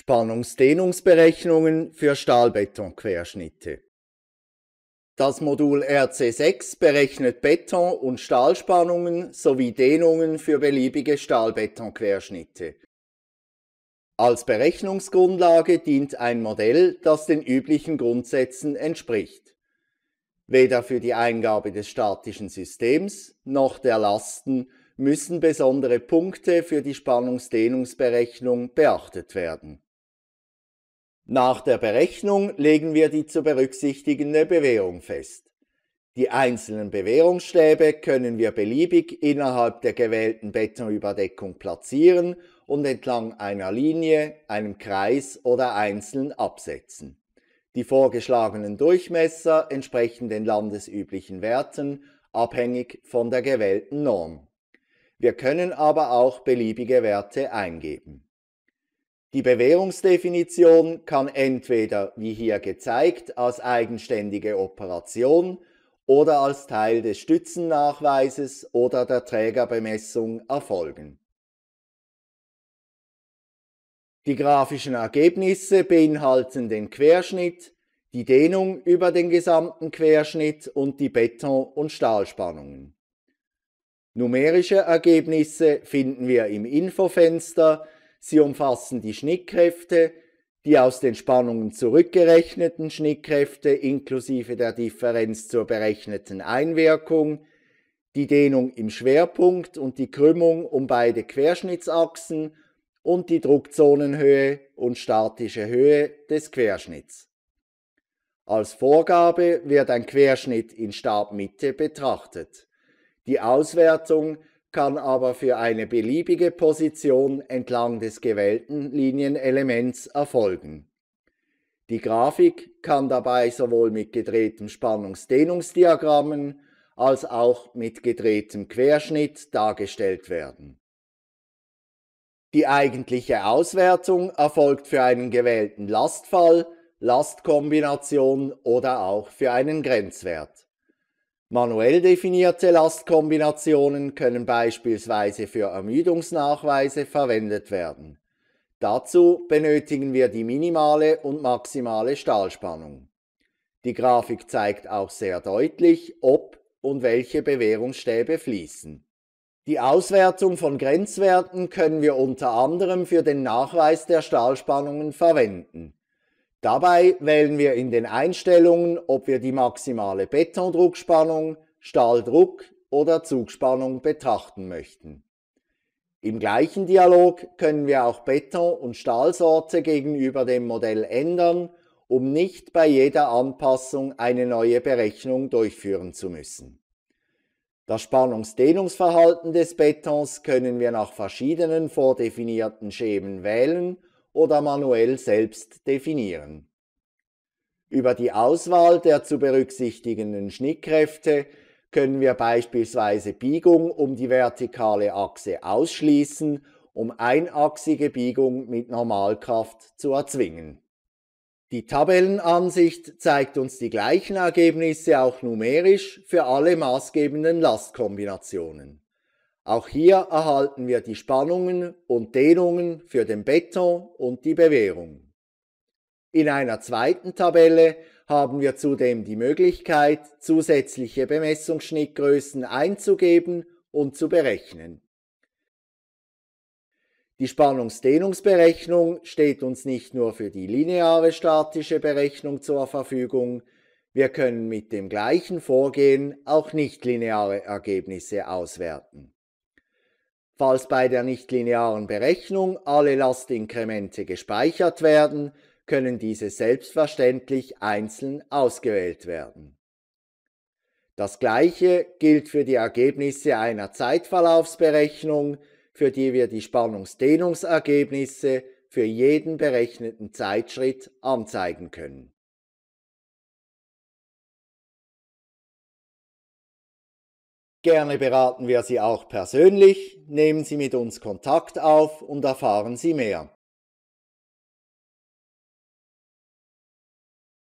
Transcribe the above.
Spannungsdehnungsberechnungen für Stahlbetonquerschnitte. Das Modul RC6 berechnet Beton- und Stahlspannungen sowie Dehnungen für beliebige Stahlbetonquerschnitte. Als Berechnungsgrundlage dient ein Modell, das den üblichen Grundsätzen entspricht. Weder für die Eingabe des statischen Systems noch der Lasten müssen besondere Punkte für die Spannungsdehnungsberechnung beachtet werden. Nach der Berechnung legen wir die zu berücksichtigende Bewährung fest. Die einzelnen Bewährungsstäbe können wir beliebig innerhalb der gewählten Betonüberdeckung platzieren und entlang einer Linie, einem Kreis oder einzeln absetzen. Die vorgeschlagenen Durchmesser entsprechen den landesüblichen Werten, abhängig von der gewählten Norm. Wir können aber auch beliebige Werte eingeben. Die Bewährungsdefinition kann entweder, wie hier gezeigt, als eigenständige Operation oder als Teil des Stützennachweises oder der Trägerbemessung erfolgen. Die grafischen Ergebnisse beinhalten den Querschnitt, die Dehnung über den gesamten Querschnitt und die Beton- und Stahlspannungen. Numerische Ergebnisse finden wir im Infofenster, Sie umfassen die Schnittkräfte, die aus den Spannungen zurückgerechneten Schnittkräfte inklusive der Differenz zur berechneten Einwirkung, die Dehnung im Schwerpunkt und die Krümmung um beide Querschnittsachsen und die Druckzonenhöhe und statische Höhe des Querschnitts. Als Vorgabe wird ein Querschnitt in Stabmitte betrachtet. Die Auswertung kann aber für eine beliebige Position entlang des gewählten Linienelements erfolgen. Die Grafik kann dabei sowohl mit gedrehtem Spannungsdehnungsdiagrammen als auch mit gedrehtem Querschnitt dargestellt werden. Die eigentliche Auswertung erfolgt für einen gewählten Lastfall, Lastkombination oder auch für einen Grenzwert. Manuell definierte Lastkombinationen können beispielsweise für Ermüdungsnachweise verwendet werden. Dazu benötigen wir die minimale und maximale Stahlspannung. Die Grafik zeigt auch sehr deutlich, ob und welche Bewährungsstäbe fließen. Die Auswertung von Grenzwerten können wir unter anderem für den Nachweis der Stahlspannungen verwenden. Dabei wählen wir in den Einstellungen, ob wir die maximale Betondruckspannung, Stahldruck oder Zugspannung betrachten möchten. Im gleichen Dialog können wir auch Beton- und Stahlsorte gegenüber dem Modell ändern, um nicht bei jeder Anpassung eine neue Berechnung durchführen zu müssen. Das Spannungsdehnungsverhalten des Betons können wir nach verschiedenen vordefinierten Schemen wählen oder manuell selbst definieren. Über die Auswahl der zu berücksichtigenden Schnittkräfte können wir beispielsweise Biegung um die vertikale Achse ausschließen, um einachsige Biegung mit Normalkraft zu erzwingen. Die Tabellenansicht zeigt uns die gleichen Ergebnisse auch numerisch für alle maßgebenden Lastkombinationen. Auch hier erhalten wir die Spannungen und Dehnungen für den Beton und die Bewährung. In einer zweiten Tabelle haben wir zudem die Möglichkeit, zusätzliche Bemessungsschnittgrößen einzugeben und zu berechnen. Die Spannungsdehnungsberechnung steht uns nicht nur für die lineare statische Berechnung zur Verfügung, wir können mit dem gleichen Vorgehen auch nichtlineare Ergebnisse auswerten. Falls bei der nichtlinearen Berechnung alle Lastinkremente gespeichert werden, können diese selbstverständlich einzeln ausgewählt werden. Das gleiche gilt für die Ergebnisse einer Zeitverlaufsberechnung, für die wir die Spannungsdehnungsergebnisse für jeden berechneten Zeitschritt anzeigen können. Gerne beraten wir Sie auch persönlich, nehmen Sie mit uns Kontakt auf und erfahren Sie mehr.